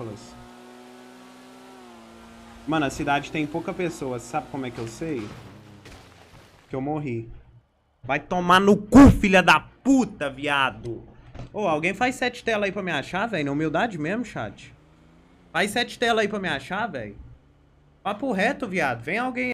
Nicolas. Mano, a cidade tem pouca pessoa. Sabe como é que eu sei? Que eu morri. Vai tomar no cu, filha da puta, viado. Ô, oh, alguém faz sete telas aí pra me achar, velho? Na humildade mesmo, chat. Faz sete telas aí pra me achar, velho. Papo reto, viado. Vem alguém